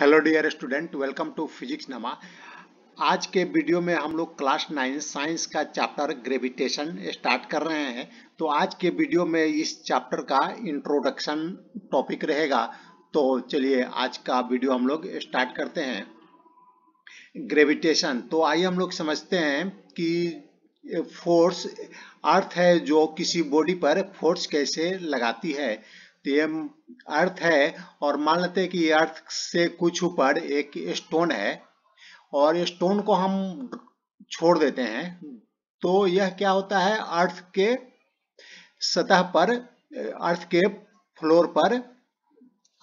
Hello dear student welcome to physics नमा आज के वीडियो में हम लोग क्लास नाइन साइंस का चैप्टर ग्रेविटेशन स्टार्ट कर रहे हैं तो आज के वीडियो में इस चैप्टर का इंट्रोडक्शन टॉपिक रहेगा तो चलिए आज का वीडियो हम लोग स्टार्ट करते हैं ग्रेविटेशन तो आइए हम लोग समझते हैं कि फोर्स अर्थ है जो किसी बॉडी पर फोर्स कैसे लगाती है अर्थ है और मान लेते हैं कि अर्थ से कुछ ऊपर एक स्टोन है और स्टोन को हम छोड़ देते हैं तो यह क्या होता है अर्थ के सतह पर अर्थ के फ्लोर पर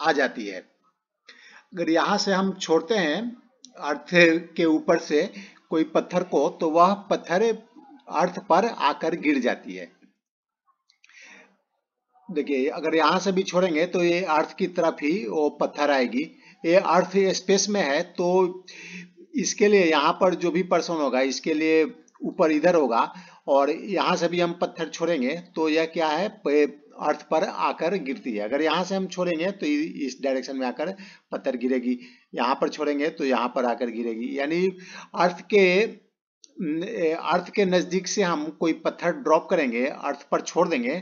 आ जाती है अगर यहां से हम छोड़ते हैं अर्थ के ऊपर से कोई पत्थर को तो वह पत्थर अर्थ पर आकर गिर जाती है देखिए अगर यहाँ से भी छोड़ेंगे तो ये अर्थ की तरफ ही वो पत्थर आएगी ये अर्थ स्पेस में है तो इसके लिए यहाँ पर जो भी पर्सन होगा इसके लिए ऊपर इधर होगा और यहाँ से भी हम पत्थर छोड़ेंगे तो यह क्या है अर्थ पर आकर गिरती है अगर यहाँ से हम छोड़ेंगे तो इस डायरेक्शन में आकर पत्थर गिरेगी यहाँ पर छोड़ेंगे तो यहाँ पर आकर गिरेगी यानी अर्थ के अर्थ के नज़दीक से हम कोई पत्थर ड्रॉप करेंगे अर्थ पर छोड़ देंगे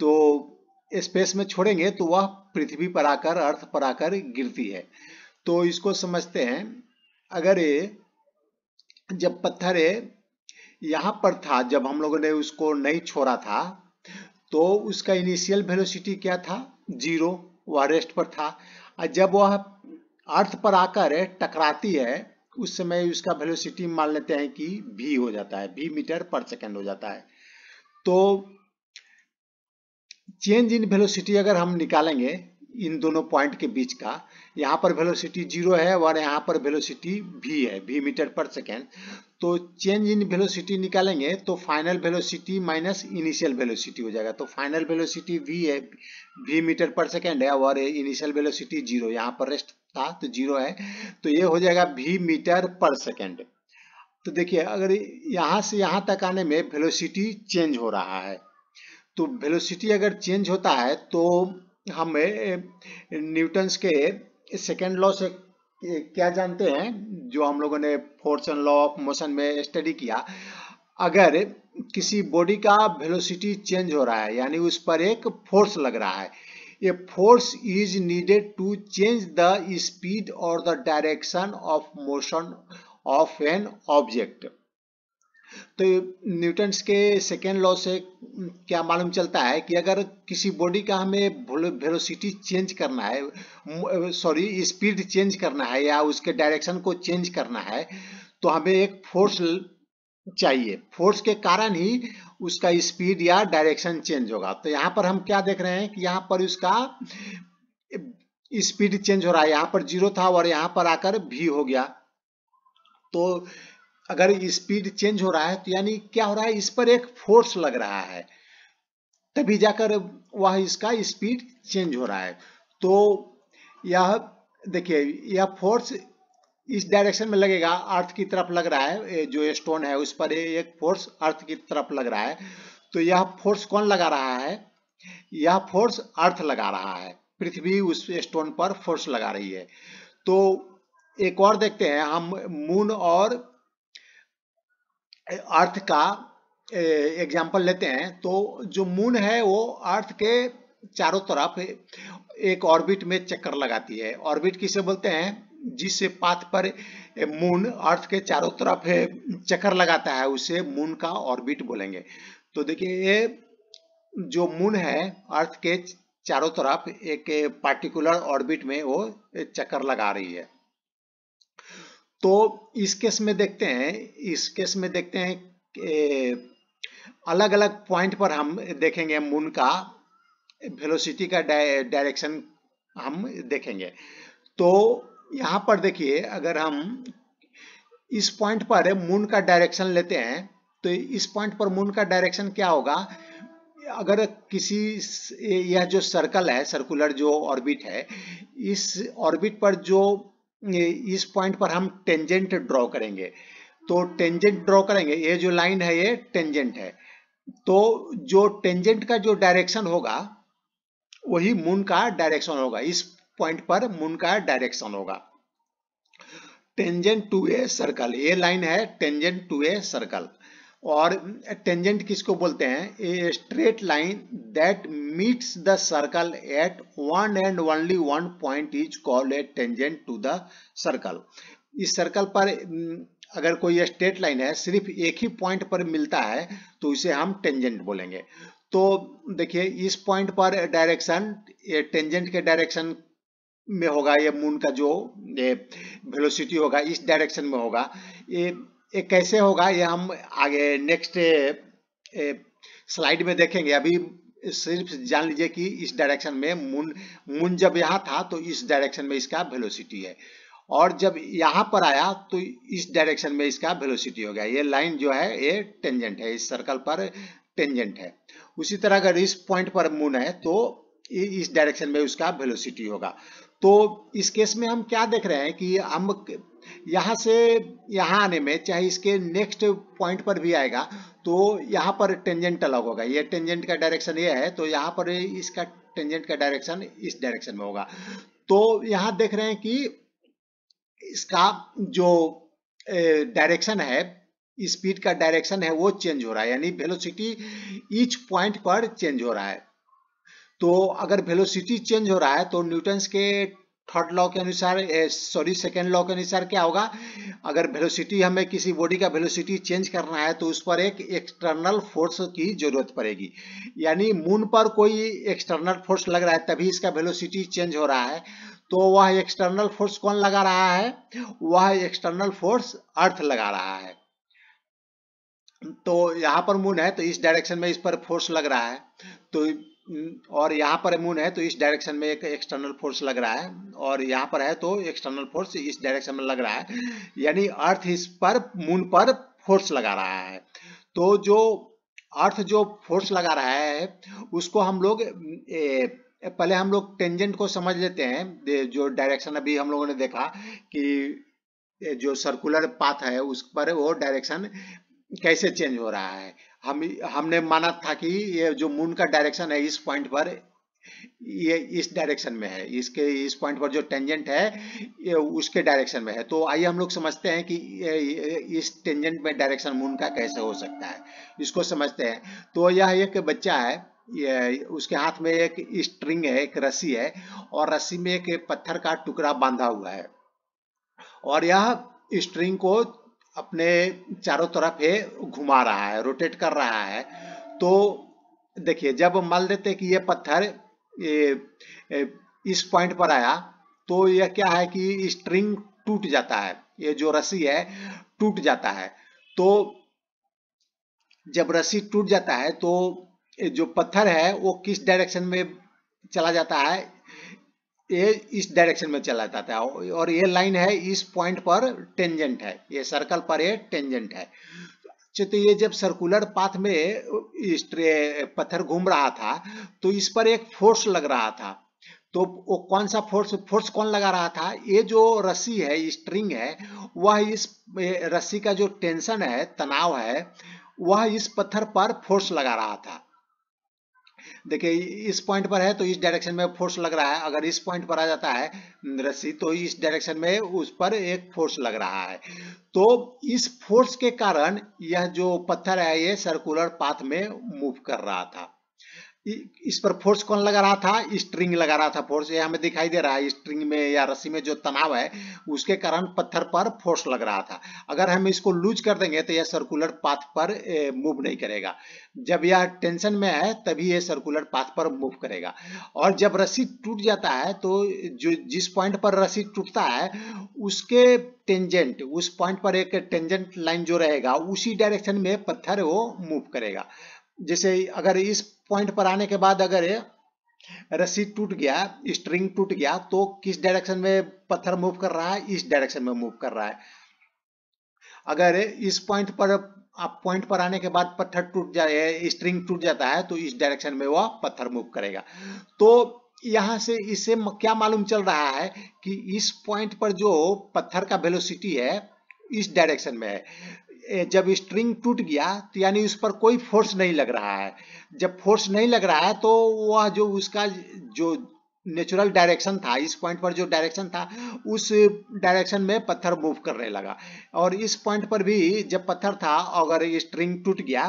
तो स्पेस में छोड़ेंगे तो वह पृथ्वी पर आकर अर्थ पर आकर गिरती है तो इसको समझते हैं अगर ये जब पत्थर यहाँ पर था जब हम लोगों ने उसको नहीं छोड़ा था तो उसका इनिशियल वेलोसिटी क्या था जीरो वह रेस्ट पर था और जब वह अर्थ पर आकर टकराती है उस समय उसका वेलोसिटी मान लेते हैं कि भी हो जाता है भी मीटर पर सेकेंड हो जाता है तो चेंज इन वेलोसिटी अगर हम निकालेंगे इन दोनों पॉइंट के बीच का यहाँ पर वेलोसिटी जीरो है और यहाँ पर वेलोसिटी भी है भी मीटर पर सेकेंड तो चेंज इन वेलोसिटी निकालेंगे तो final velocity minus initial velocity हो जाएगा तो फाइनल वेलोसिटी वी है वी मीटर पर सेकेंड है और इनिशियल वेलोसिटी जीरो यहाँ पर रेस्ट था तो जीरो है तो ये हो जाएगा वी मीटर पर सेकेंड तो देखिए अगर यहाँ से यहाँ तक आने में वेलोसिटी चेंज हो रहा है तो वेलोसिटी अगर चेंज होता है तो हमें न्यूटन्स के सेकेंड लॉ से क्या जानते हैं जो हम लोगों ने force and law of motion में स्टडी किया अगर किसी बॉडी का वेलोसिटी चेंज हो रहा है यानी उस पर एक फोर्स लग रहा है ये force is needed to change the speed और the direction of motion of an object तो न्यूटन्स के सेकेंड लॉ से क्या मालूम चलता है कि अगर किसी बॉडी का हमें वेलोसिटी चेंज करना है सॉरी स्पीड चेंज करना है या उसके डायरेक्शन को चेंज करना है तो हमें एक फोर्स चाहिए फोर्स के कारण ही उसका स्पीड या डायरेक्शन चेंज होगा तो यहाँ पर हम क्या देख रहे हैं कि यहाँ पर उसका स्पीड चेंज हो रहा है यहाँ पर जीरो था और यहाँ पर आकर भी हो गया तो अगर स्पीड चेंज हो रहा है तो यानी क्या हो रहा है इस पर एक फोर्स लग रहा है तभी जाकर वह इसका स्पीड चेंज हो रहा है तो यह देखिए यह फोर्स इस डायरेक्शन में लगेगा अर्थ की तरफ लग रहा है जो स्टोन है उस पर एक फोर्स अर्थ की तरफ लग रहा है तो यह फोर्स कौन लगा रहा है यह फोर्स अर्थ लगा रहा है पृथ्वी उस स्टोन पर फोर्स लगा रही है तो एक और देखते हैं हम मून और अर्थ का एग्जाम्पल लेते हैं तो जो मून है वो अर्थ के चारों तरफ एक ऑर्बिट में चक्कर लगाती है ऑर्बिट किसे बोलते हैं जिस पाथ पर मून अर्थ के चारों तरफ चक्कर लगाता है उसे मून का ऑर्बिट बोलेंगे तो देखिए ये जो मून है अर्थ के चारों तरफ एक पार्टिकुलर ऑर्बिट में वो चक्कर लगा रही है तो इस केस में देखते हैं इस केस में देखते हैं अलग अलग पॉइंट पर हम देखेंगे मून का वेलोसिटी का डायरेक्शन हम देखेंगे तो यहाँ पर देखिए अगर हम इस पॉइंट पर मून का डायरेक्शन लेते हैं तो इस पॉइंट पर मून का डायरेक्शन क्या होगा अगर किसी यह जो सर्कल है सर्कुलर जो ऑर्बिट है इस ऑर्बिट पर जो इस पॉइंट पर हम टेंजेंट ड्रॉ करेंगे तो टेंजेंट ड्रॉ करेंगे ये जो लाइन है ये टेंजेंट है तो जो टेंजेंट का जो डायरेक्शन होगा वही मून का डायरेक्शन होगा इस पॉइंट पर मून का डायरेक्शन होगा टेंजेंट टू ए सर्कल ये लाइन है टेंजेंट टू ए सर्कल और टेंजेंट किसको बोलते हैं a straight line that meets the circle at one and only one point is called a tangent to the circle इस circle पर हम्म, अगर कोई स्ट्रेट लाइन है सिर्फ एक ही पॉइंट पर मिलता है तो इसे हम टेंजेंट बोलेंगे तो देखिए इस पॉइंट पर डायरेक्शन टेंजेंट के डायरेक्शन में होगा ये मून का जो वेलोसिटी होगा इस डायरेक्शन में होगा ये ये कैसे होगा ये हम आगे नेक्स्ट स्लाइड में देखेंगे अभी सिर्फ जान लीजिए कि इस डायरेक्शन में मून मून जब यहाँ था तो इस डायरेक्शन में इसका वेलोसिटी है और जब यहाँ पर आया तो इस डायरेक्शन में इसका वेलोसिटी हो गया ये लाइन जो है ये टेंजेंट है इस सर्कल पर टेंजेंट है उसी तरह अगर इस पॉइंट पर मून है तो इस डायरेक्शन में उसका वेलोसिटी होगा तो इस केस में हम क्या देख रहे हैं कि हम यहाँ से यहाँ आने में चाहे इसके नेक्स्ट पॉइंट पर भी आएगा तो यहाँ पर टेंजेंट अलग होगा ये टेंजेंट का डायरेक्शन ये है तो यहाँ पर इसका टेंजेंट का डायरेक्शन इस डायरेक्शन में होगा तो यहाँ देख रहे हैं कि इसका जो डायरेक्शन है स्पीड का डायरेक्शन है वो चेंज हो रहा है यानी वेलोसिटी ईच पॉइंट पर चेंज हो रहा है तो अगर वेलोसिटी चेंज हो रहा है तो न्यूटन्स के थर्ड लॉ के अनुसार सॉरी सेकेंड लॉ के अनुसार क्या होगा अगर वेलोसिटी हमें किसी बॉडी का वेलोसिटी चेंज करना है तो उस पर एक एक्सटर्नल फोर्स की जरूरत पड़ेगी यानी मून पर कोई एक्सटर्नल फोर्स लग रहा है तभी इसका वेलोसिटी चेंज हो रहा है तो वह एक्सटर्नल फोर्स कौन लगा रहा है वह एक्सटर्नल फोर्स अर्थ लगा रहा है तो यहाँ पर मून है तो इस डायरेक्शन में इस पर फोर्स लग रहा है तो हम्म, और यहाँ पर मून है तो इस डायरेक्शन में एक एक्सटर्नल फोर्स लग रहा है और यहाँ पर है तो एक्सटर्नल फोर्स इस डायरेक्शन में लग रहा है यानी अर्थ इस पर मून पर फोर्स लगा रहा है तो जो अर्थ जो फोर्स लगा रहा है उसको हम लोग ए, पहले हम लोग टेंजेंट को समझ लेते हैं जो डायरेक्शन अभी हम लोगों ने देखा कि जो सर्कुलर पाथ है उस पर वो डायरेक्शन कैसे चेंज हो रहा है हम हमने माना था कि ये जो मून का डायरेक्शन है इस पॉइंट पर ये इस डायरेक्शन में है इसके इस पॉइंट पर जो टेंजेंट है ये उसके डायरेक्शन में है तो आइए हम लोग समझते हैं कि इस टेंजेंट में डायरेक्शन मून का कैसे हो सकता है इसको समझते हैं तो यह एक बच्चा है ये उसके हाथ में एक स्ट्रिंग है एक रस्सी है और रस्सी में एक पत्थर का टुकड़ा बांधा हुआ है और यह स्ट्रिंग को अपने चारों तरफ ये घुमा रहा है रोटेट कर रहा है तो देखिए जब मान लेते कि ये पत्थर ए, ए, इस पॉइंट पर आया तो यह क्या है कि स्ट्रिंग टूट जाता है ये जो रस्सी है टूट जाता है तो जब रस्सी टूट जाता है तो जो पत्थर है वो किस डायरेक्शन में चला जाता है ये इस डायरेक्शन में चला जाता है और ये लाइन है इस पॉइंट पर टेंजेंट है ये सर्कल पर ये टेंजेंट है तो ये जब सर्कुलर पाथ में पत्थर घूम रहा था तो इस पर एक फोर्स लग रहा था तो वो कौन सा फोर्स फोर्स कौन लगा रहा था ये जो रस्सी है स्ट्रिंग है वह इस रस्सी का जो टेंशन है तनाव है वह इस पत्थर पर फोर्स लगा रहा था देखिए इस पॉइंट पर है तो इस डायरेक्शन में फोर्स लग रहा है अगर इस पॉइंट पर आ जाता है रस्सी तो इस डायरेक्शन में उस पर एक फोर्स लग रहा है तो इस फोर्स के कारण यह जो पत्थर है ये सर्कुलर पाथ में मूव कर रहा था इस पर फोर्स कौन लगा रहा था स्ट्रिंग लगा रहा था फोर्स ये हमें दिखाई दे रहा है स्ट्रिंग में या रस्सी में जो तनाव है उसके कारण पत्थर पर फोर्स लग रहा था अगर हम इसको लूज कर देंगे तो यह सर्कुलर पाथ पर मूव नहीं करेगा जब यह टेंशन में है तभी यह सर्कुलर पाथ पर मूव करेगा और जब रस्सी टूट जाता है तो जो जिस पॉइंट पर रस्सी टूटता है उसके टेंजेंट उस पॉइंट पर एक टेंजेंट लाइन जो रहेगा उसी डायरेक्शन में पत्थर वो मूव करेगा जैसे अगर इस पॉइंट पर आने के बाद अगर रस्सी टूट गया स्ट्रिंग टूट गया तो किस डायरेक्शन में पत्थर मूव कर रहा है इस डायरेक्शन में मूव कर रहा है अगर इस पॉइंट पर आप पॉइंट पर आने के बाद पत्थर टूट जाए स्ट्रिंग टूट जाता है तो इस डायरेक्शन में वह पत्थर मूव करेगा तो यहां से इससे क्या मालूम चल रहा है कि इस पॉइंट पर जो पत्थर का वेलोसिटी है इस डायरेक्शन में है जब स्ट्रिंग टूट गया तो यानी उस पर कोई फोर्स नहीं लग रहा है जब फोर्स नहीं लग रहा है तो वह जो उसका जो नेचुरल डायरेक्शन था इस पॉइंट पर जो डायरेक्शन था उस डायरेक्शन में पत्थर मूव करने लगा और इस पॉइंट पर भी जब पत्थर था अगर स्ट्रिंग टूट गया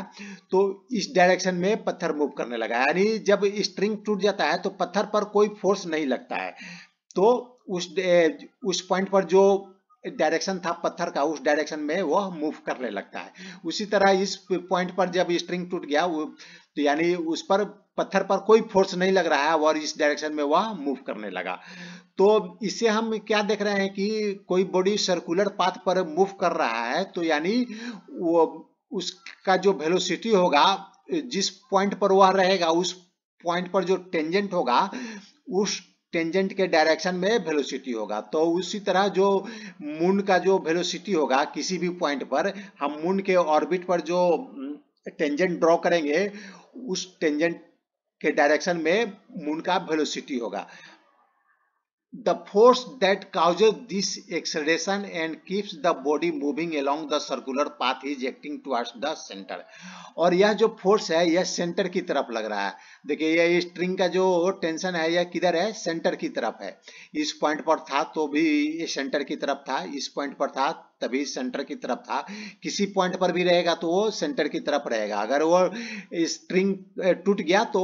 तो इस डायरेक्शन में पत्थर मूव करने लगा यानी जब स्ट्रिंग टूट जाता है तो पत्थर पर कोई फोर्स नहीं लगता है तो उस उस पॉइंट पर जो डायरेक्शन था पत्थर का उस डायरेक्शन में वह मूव करने लगता है उसी तरह इस पॉइंट पर जब स्ट्रिंग टूट गया तो यानी उस पर पत्थर पर कोई फोर्स नहीं लग रहा है और इस डायरेक्शन में वह मूव करने लगा तो इससे हम क्या देख रहे हैं कि कोई बॉडी सर्कुलर पाथ पर मूव कर रहा है तो यानी वो उसका जो वेलोसिटी होगा जिस पॉइंट पर वह रहेगा उस पॉइंट पर जो टेंजेंट होगा उस टेंजेंट के डायरेक्शन में वेलोसिटी होगा तो उसी तरह जो मून का जो वेलोसिटी होगा किसी भी पॉइंट पर हम मून के ऑर्बिट पर जो टेंजेंट हम्म, ड्रॉ करेंगे उस टेंजेंट के डायरेक्शन में मून का वेलोसिटी होगा the force that causes this acceleration and keeps the body moving along the circular path is acting towards the center और यह जो फोर्स है यह सेंटर की तरफ लग रहा है देखिए यह स्ट्रिंग का जो टेंशन है यह किधर है सेंटर की तरफ है इस पॉइंट पर था तो भी ये सेंटर की तरफ था इस पॉइंट पर था तभी सेंटर की तरफ था किसी पॉइंट पर भी रहेगा तो वो सेंटर की तरफ रहेगा अगर वो स्ट्रिंग टूट गया तो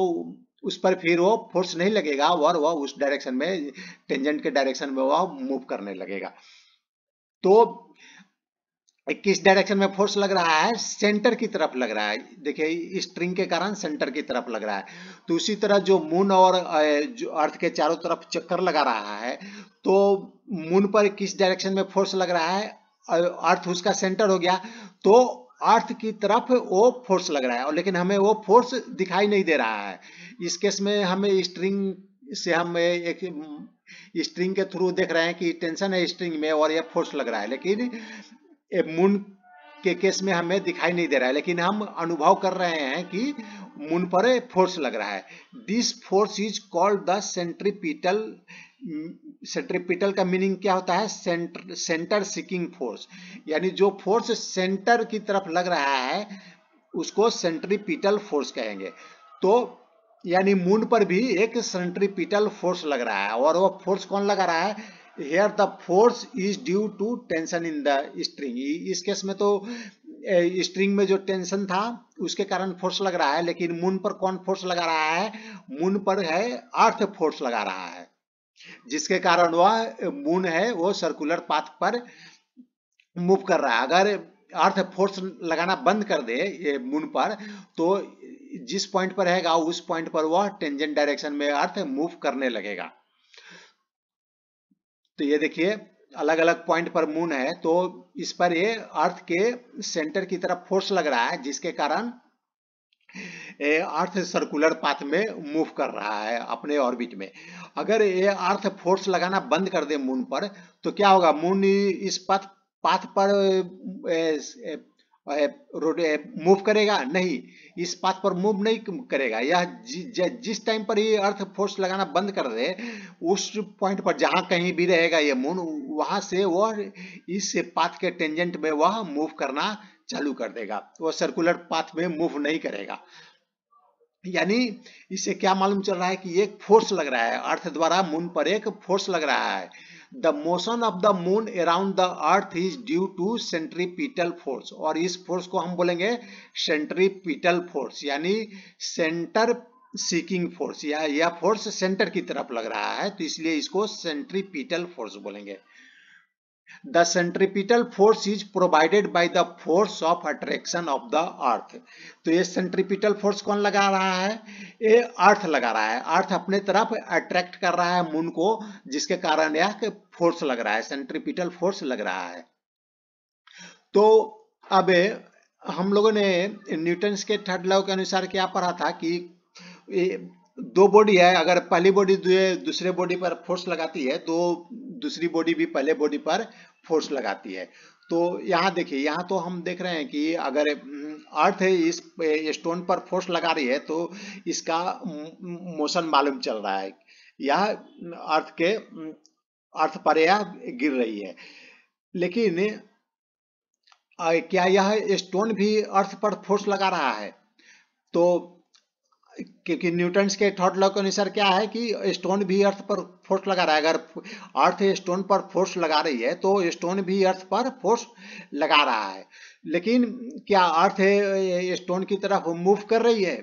उस पर फिर वो फोर्स नहीं लगेगा और वह उस डायरेक्शन में टेंजेंट के डायरेक्शन में वह मूव करने लगेगा तो किस डायरेक्शन में फोर्स लग रहा है सेंटर की तरफ लग रहा है देखिए स्ट्रिंग के कारण सेंटर की तरफ लग रहा है तो उसी तरह जो मून और जो अर्थ के चारों तरफ चक्कर लगा रहा है तो मून पर किस डायरेक्शन में फोर्स लग रहा है अर्थ उसका सेंटर हो गया तो अर्थ की तरफ वो फोर्स लग रहा है और लेकिन हमें वो फोर्स दिखाई नहीं दे रहा है इस केस में हमें स्ट्रिंग से हम एक स्ट्रिंग हम्म, के थ्रू देख रहे हैं कि टेंशन है स्ट्रिंग में और ये फोर्स लग रहा है लेकिन मून के केस में हमें दिखाई नहीं दे रहा है लेकिन हम अनुभव कर रहे हैं कि मुन पर फोर्स लग रहा है this force is called the centripetal centripetal का मीनिंग क्या होता है सेंटर सेंटर सिकिंग फोर्स यानी जो फोर्स सेंटर की तरफ लग रहा है उसको सेंट्रीपिटल फोर्स कहेंगे तो यानी मून पर भी एक सेंट्रीपिटल फोर्स लग रहा है और वो फोर्स कौन लगा रहा है here the force is due to tension in the string इस केस में तो स्ट्रिंग में जो टेंशन था उसके कारण फोर्स लग रहा है लेकिन मून पर कौन फोर्स लगा रहा है मून पर है अर्थ फोर्स लगा रहा है जिसके कारण वह मून है वो सर्कुलर पाथ पर मूव कर रहा है अगर अर्थ फोर्स लगाना बंद कर दे ये मून पर तो जिस पॉइंट पर रहेगा उस पॉइंट पर वह टेंजेंट डायरेक्शन में अर्थ मूव करने लगेगा तो ये देखिए अलग अलग पॉइंट पर मून है तो इस पर ये अर्थ के सेंटर की तरफ फोर्स लग रहा है जिसके कारण ये अर्थ सर्कुलर पाथ में मूव कर रहा है अपने ऑर्बिट में अगर ये अर्थ फोर्स लगाना बंद कर दे मून पर तो क्या होगा मून इस पथ पाथ पर रोड मूव करेगा नहीं इस पाथ पर मूव नहीं करेगा यह जि, जिस टाइम पर ये अर्थ फोर्स लगाना बंद कर दे उस पॉइंट पर जहां कहीं भी रहेगा ये मून वहां से वह इस पाथ के टेंजेंट में वह मूव करना चालू कर देगा वह सर्कुलर पाथ में मूव नहीं करेगा यानी इससे क्या मालूम चल रहा है कि एक फोर्स लग रहा है अर्थ द्वारा मून पर एक फोर्स लग रहा है the motion of the moon around the earth is due to centripetal force और इस फोर्स को हम बोलेंगे सेंट्रीपिटल फोर्स यानी सेंटर सीकिंग फोर्स या यह फोर्स सेंटर की तरफ लग रहा है तो इसलिए इसको सेंट्रीपिटल फोर्स बोलेंगे the centripetal force is provided by the force of attraction of the earth तो ये centripetal फोर्स कौन लगा रहा है ये अर्थ लगा रहा है अर्थ अपने तरफ अट्रैक्ट कर रहा है मून को जिसके कारण यह फोर्स लग रहा है सेंट्रीपिटल फोर्स लग रहा है तो अब हम लोगों ने न्यूटन के थर्ड लॉ के अनुसार क्या पढ़ा था कि दो बॉडी है अगर पहली बॉडी दूसरे बॉडी पर फोर्स लगाती है तो दूसरी बॉडी भी पहले बॉडी पर फोर्स लगाती है तो यहाँ देखिए यहाँ तो हम देख रहे हैं कि अगर अर्थ हम्म, इस स्टोन पर फोर्स लगा रही है तो इसका मोशन हम्म, मालूम चल रहा है यह अर्थ के अर्थ हम्म, पर यह गिर रही है लेकिन क्या यह स्टोन भी अर्थ पर फोर्स लगा रहा है तो क्योंकि न्यूटन्स के थर्ड लॉ के अनुसार क्या है कि स्टोन भी अर्थ पर फोर्स लगा रहा है अगर अर्थ स्टोन पर फोर्स लगा रही है तो स्टोन भी अर्थ पर फोर्स लगा रहा है लेकिन क्या अर्थ स्टोन की तरफ मूव कर रही है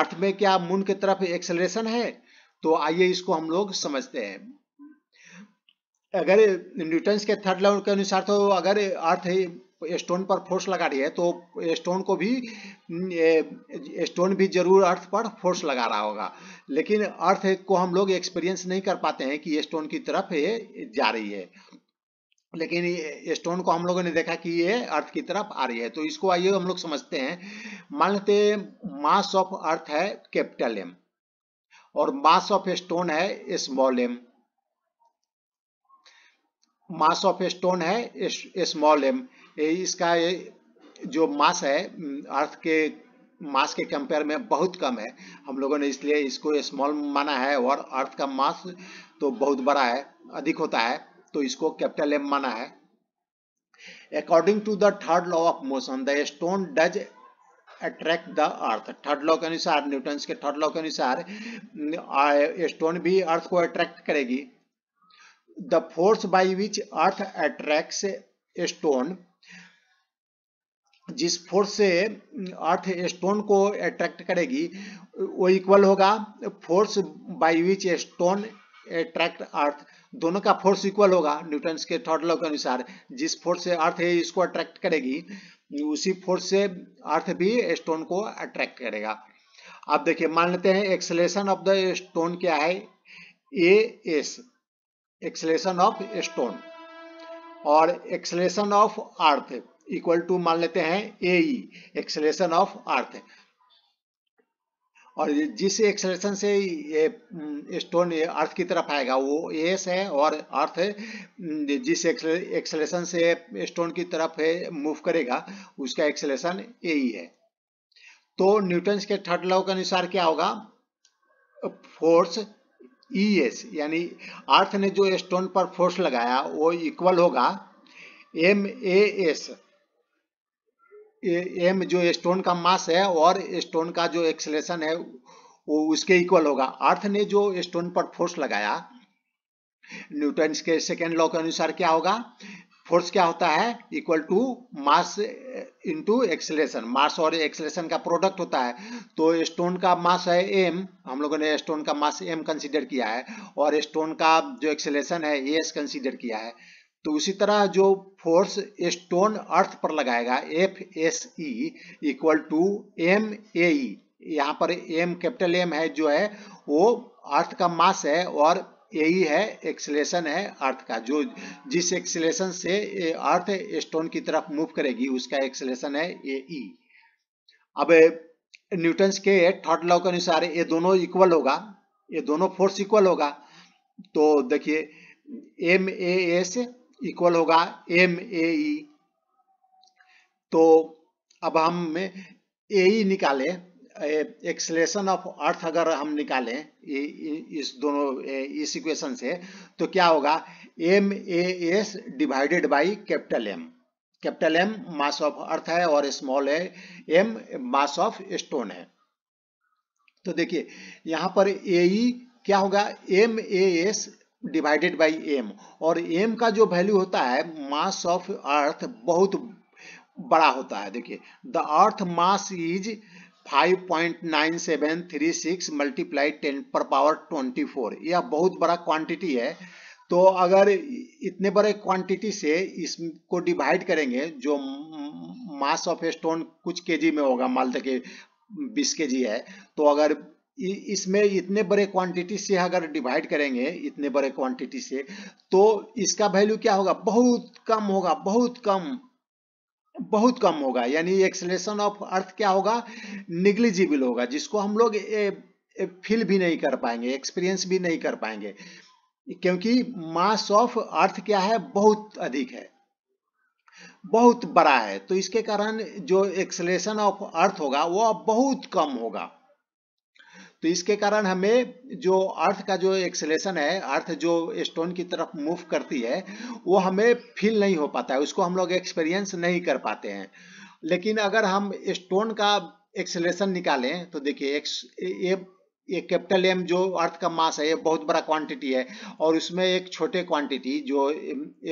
अर्थ में क्या मून की तरफ एक्सलेशन है तो आइए इसको हम लोग समझते हैं अगर न्यूटन्स के थर्ड लॉ के अनुसार तो अगर अर्थ स्टोन पर फोर्स लगा रही है तो स्टोन को भी स्टोन हम्म, भी जरूर अर्थ पर फोर्स लगा रहा होगा लेकिन अर्थ को हम लोग एक्सपीरियंस नहीं कर पाते हैं कि स्टोन की तरफ ये जा रही है लेकिन स्टोन को हम लोगों ने देखा कि ये अर्थ की तरफ आ रही है तो इसको आइए हम लोग समझते हैं मान लेते मास ऑफ अर्थ है कैपिटल एम और मास ऑफ स्टोन है small M mass of stone है स्मॉल एम इसका जो मास है अर्थ के मास के कंपेयर में बहुत कम है हम लोगों ने इसलिए इसको स्मॉल माना है और अर्थ का मास तो बहुत बड़ा है अधिक होता है तो इसको कैपिटल एम माना है according to the third law of motion the stone does attract the earth third law के अनुसार न्यूटन के थर्ड लॉ के अनुसार स्टोन भी अर्थ को अट्रैक्ट करेगी the force by which earth attract stone जिस फोर्स से अर्थ स्टोन को अट्रैक्ट करेगी वो इक्वल होगा force by which stone attract earth दोनों का फोर्स इक्वल होगा न्यूटन के थर्ड लॉ के अनुसार जिस फोर्स से अर्थ है इसको अट्रैक्ट करेगी उसी फोर्स से अर्थ भी स्टोन को अट्रैक्ट करेगा आप देखिए मान लेते हैं एक्सलेशन ऑफ द स्टोन क्या है A S acceleration of stone और acceleration of earth equal to मान लेते हैं ए एक्सेलेशन ऑफ अर्थ और जिस एक्सेलेशन से ये स्टोन हम्म, अर्थ की तरफ आएगा वो एस है और अर्थ हम्म, जिस एक्सेलेशन से स्टोन की तरफ मूव करेगा उसका एक्सेलेशन ए e है तो न्यूटन के थर्ड लॉ के अनुसार क्या होगा फोर्स ई एस यानी अर्थ ने जो स्टोन पर फोर्स लगाया वो इक्वल होगा एम ए एस एम जो स्टोन का मास है और स्टोन का जो एक्सलेशन है वो उसके इक्वल होगा अर्थ ने जो स्टोन पर फोर्स लगाया न्यूटन के सेकेंड लॉ के अनुसार क्या होगा फोर्स क्या होता है equal to mass into acceleration mass और एक्सलेशन का प्रोडक्ट होता है तो स्टोन का मास है एम हम लोगों ने स्टोन का मास एम कंसीडर किया है और स्टोन का जो एक्सलेशन है एस कंसीडर किया है तो उसी तरह जो फोर्स स्टोन अर्थ पर लगाएगा F S E equal to M A यहाँ पर एम कैपिटल एम है जो है वो अर्थ का मास है और ए e है एक्सलेशन है अर्थ का जो जिस एक्सलेशन से अर्थ स्टोन की तरफ मूव करेगी उसका एक्सलेशन है ए e। अब न्यूटन के थर्ड लॉ के अनुसार ये दोनों इक्वल होगा ये दोनों फोर्स इक्वल होगा तो देखिए एम ए एस इक्वल होगा एम ए e। तो अब हम e ए निकाले एक्सलेशन ऑफ अर्थ अगर हम निकाले इस दोनों इस इक्वेशन से तो क्या होगा M A S divided by capital M capital M mass of earth है और स्मॉल है एम मास ऑफ स्टोन है तो देखिए यहां पर ए e क्या होगा M A S divided by M और एम का जो वैल्यू होता है मास ऑफ अर्थ बहुत बड़ा होता है देखिए the earth mass is 5.9736 multiply ten पर पावर 24 यह बहुत बड़ा क्वांटिटी है तो अगर इतने बड़े क्वांटिटी से इसको डिवाइड करेंगे जो मास ऑफ स्टोन कुछ केजी में होगा मान के 20 केजी है तो अगर इसमें इतने बड़े क्वांटिटी से अगर डिवाइड करेंगे इतने बड़े क्वांटिटी से तो इसका वैल्यू क्या होगा बहुत कम होगा बहुत कम बहुत कम होगा यानी एक्सलेशन ऑफ अर्थ क्या होगा निग्लिजिबल होगा जिसको हम लोग फील भी नहीं कर पाएंगे एक्सपीरियंस भी नहीं कर पाएंगे क्योंकि मास ऑफ अर्थ क्या है बहुत अधिक है बहुत बड़ा है तो इसके कारण जो एक्सलेशन ऑफ अर्थ होगा वो बहुत कम होगा तो इसके कारण हमें जो अर्थ का जो एक्सलेशन है अर्थ जो स्टोन की तरफ मूव करती है वो हमें फील नहीं हो पाता है उसको हम लोग एक्सपीरियंस नहीं कर पाते हैं लेकिन अगर हम स्टोन का एक्सलेशन निकालें तो देखिए एक्स ये ये कैपिटल एम जो अर्थ का मास है ये बहुत बड़ा क्वांटिटी है और उसमें एक छोटे क्वांटिटी जो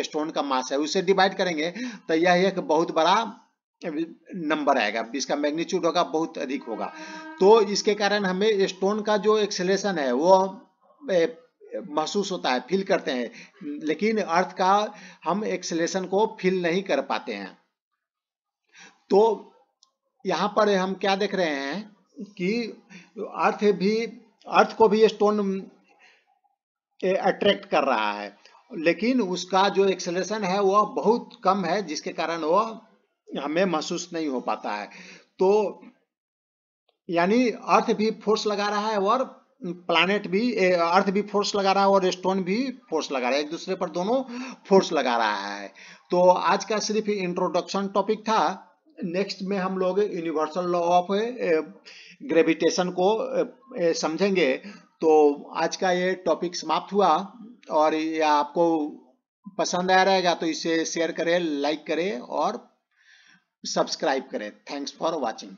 स्टोन का मास है उसे डिवाइड करेंगे तो यह एक बहुत बड़ा नंबर आएगा इसका मैग्नीट्यूड होगा बहुत अधिक होगा तो इसके कारण हमें स्टोन का जो एक्सेलेशन है वो महसूस होता है फील करते हैं लेकिन अर्थ का हम एक्सेलेशन को फील नहीं कर पाते हैं तो यहाँ पर हम क्या देख रहे हैं कि अर्थ भी अर्थ को भी स्टोन अट्रैक्ट कर रहा है लेकिन उसका जो एक्सेलेशन है वह बहुत कम है जिसके कारण वह हमें महसूस नहीं हो पाता है तो यानी अर्थ भी फोर्स लगा रहा है और प्लानट भी अर्थ भी फोर्स लगा रहा है और स्टोन भी फोर्स लगा रहा है एक दूसरे पर दोनों फोर्स लगा रहा है तो आज का सिर्फ इंट्रोडक्शन टॉपिक था नेक्स्ट में हम लोग यूनिवर्सल लॉ ऑफ ग्रेविटेशन को समझेंगे तो आज का ये टॉपिक समाप्त हुआ और ये आपको पसंद आया रहेगा तो इसे शेयर करें लाइक करें और सब्सक्राइब करें थैंक्स फॉर वॉचिंग